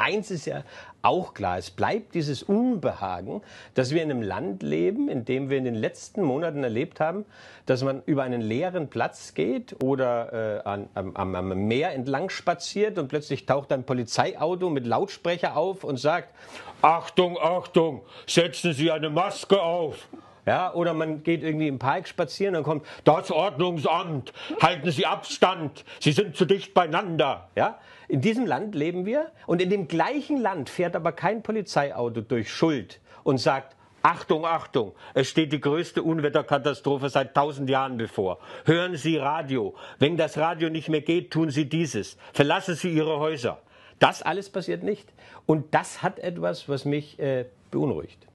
eins ist ja auch klar, es bleibt dieses Unbehagen, dass wir in einem Land leben, in dem wir in den letzten Monaten erlebt haben, dass man über einen leeren Platz geht oder äh, an, am, am, Meer entlang spaziert und plötzlich taucht ein Polizeiauto mit Lautsprecher auf und sagt, Achtung, Achtung, setzen Sie eine Maske auf. Ja, oder man geht irgendwie im Park spazieren, dann kommt das Ordnungsamt, halten Sie Abstand, Sie sind zu dicht beieinander. Ja, in diesem Land leben wir und in dem gleichen Land fährt aber kein Polizeiauto durch Schuld und sagt, Achtung, Achtung, es steht die größte Unwetterkatastrophe seit tausend Jahren bevor. Hören Sie Radio. Wenn das Radio nicht mehr geht, tun Sie dieses. Verlassen Sie Ihre Häuser. Das alles passiert nicht. Und das hat etwas, was mich äh, beunruhigt.